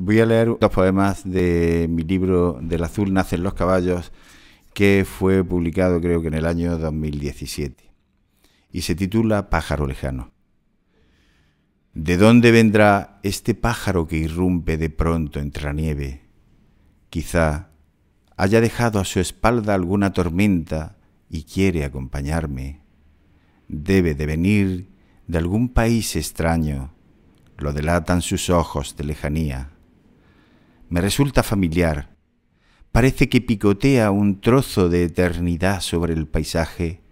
Voy a leer dos poemas de mi libro Del azul nacen los caballos, que fue publicado creo que en el año 2017, y se titula Pájaro lejano. ¿De dónde vendrá este pájaro que irrumpe de pronto entre la nieve? Quizá haya dejado a su espalda alguna tormenta y quiere acompañarme. Debe de venir de algún país extraño, lo delatan sus ojos de lejanía. Me resulta familiar. Parece que picotea un trozo de eternidad sobre el paisaje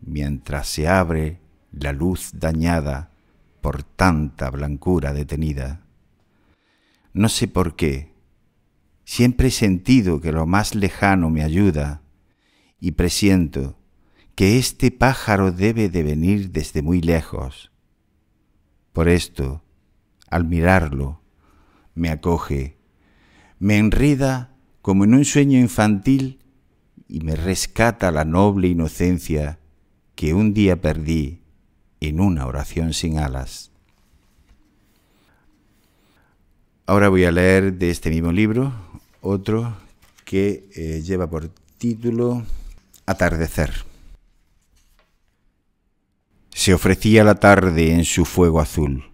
mientras se abre la luz dañada por tanta blancura detenida. No sé por qué. Siempre he sentido que lo más lejano me ayuda y presiento que este pájaro debe de venir desde muy lejos. Por esto, al mirarlo, me acoge me enrida como en un sueño infantil y me rescata la noble inocencia que un día perdí en una oración sin alas. Ahora voy a leer de este mismo libro otro que eh, lleva por título Atardecer. Se ofrecía la tarde en su fuego azul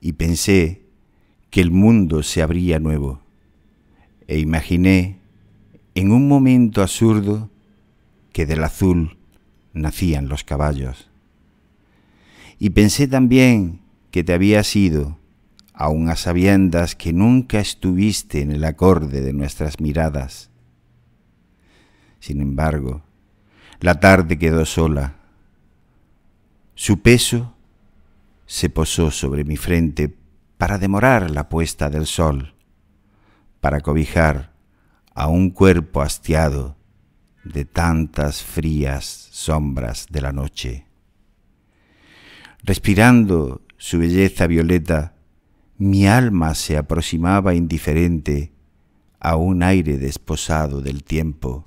y pensé que el mundo se abría nuevo e imaginé en un momento absurdo que del azul nacían los caballos. Y pensé también que te había sido, aun a sabiendas que nunca estuviste en el acorde de nuestras miradas. Sin embargo, la tarde quedó sola. Su peso se posó sobre mi frente para demorar la puesta del sol para cobijar a un cuerpo hastiado de tantas frías sombras de la noche. Respirando su belleza violeta, mi alma se aproximaba indiferente a un aire desposado del tiempo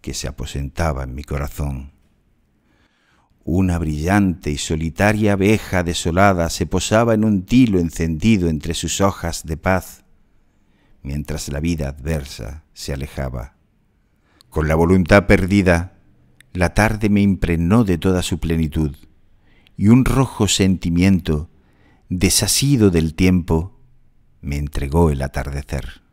que se aposentaba en mi corazón. Una brillante y solitaria abeja desolada se posaba en un tilo encendido entre sus hojas de paz mientras la vida adversa se alejaba. Con la voluntad perdida, la tarde me impregnó de toda su plenitud y un rojo sentimiento, desasido del tiempo, me entregó el atardecer.